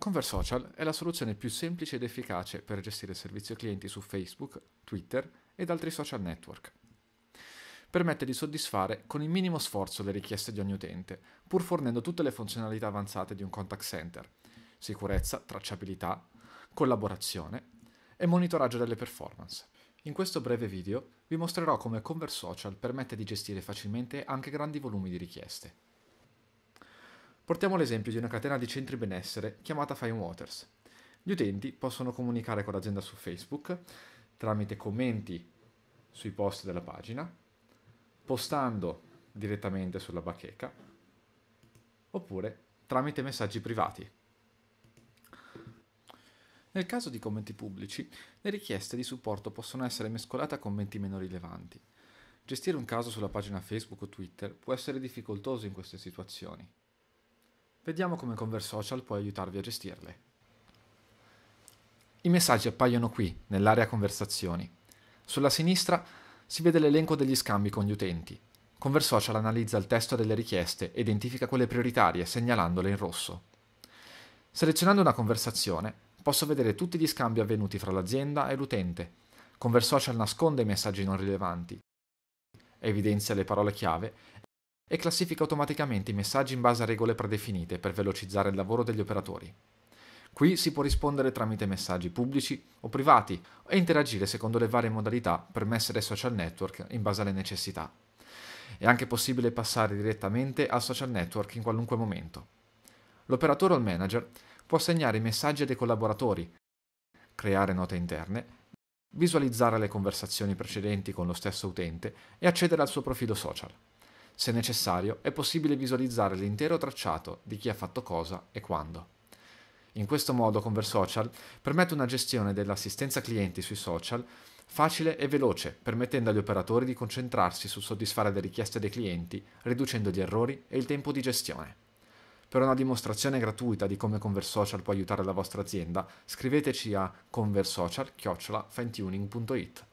ConverSocial è la soluzione più semplice ed efficace per gestire il servizio clienti su Facebook, Twitter ed altri social network. Permette di soddisfare con il minimo sforzo le richieste di ogni utente, pur fornendo tutte le funzionalità avanzate di un contact center, sicurezza, tracciabilità, collaborazione e monitoraggio delle performance. In questo breve video vi mostrerò come ConverSocial permette di gestire facilmente anche grandi volumi di richieste. Portiamo l'esempio di una catena di centri benessere chiamata Fine Waters. Gli utenti possono comunicare con l'azienda su Facebook tramite commenti sui post della pagina, postando direttamente sulla bacheca, oppure tramite messaggi privati. Nel caso di commenti pubblici, le richieste di supporto possono essere mescolate a commenti meno rilevanti. Gestire un caso sulla pagina Facebook o Twitter può essere difficoltoso in queste situazioni. Vediamo come Converse Social può aiutarvi a gestirle. I messaggi appaiono qui, nell'area conversazioni. Sulla sinistra si vede l'elenco degli scambi con gli utenti. Converse Social analizza il testo delle richieste e identifica quelle prioritarie segnalandole in rosso. Selezionando una conversazione, posso vedere tutti gli scambi avvenuti fra l'azienda e l'utente. Converse Social nasconde i messaggi non rilevanti, evidenzia le parole chiave e classifica automaticamente i messaggi in base a regole predefinite per velocizzare il lavoro degli operatori. Qui si può rispondere tramite messaggi pubblici o privati e interagire secondo le varie modalità permesse dai social network in base alle necessità. È anche possibile passare direttamente al social network in qualunque momento. L'operatore o il manager può assegnare i messaggi ai dei collaboratori, creare note interne, visualizzare le conversazioni precedenti con lo stesso utente e accedere al suo profilo social. Se necessario, è possibile visualizzare l'intero tracciato di chi ha fatto cosa e quando. In questo modo ConverSocial permette una gestione dell'assistenza clienti sui social facile e veloce, permettendo agli operatori di concentrarsi sul soddisfare le richieste dei clienti, riducendo gli errori e il tempo di gestione. Per una dimostrazione gratuita di come ConverSocial può aiutare la vostra azienda, scriveteci a conversocial@fintuning.it.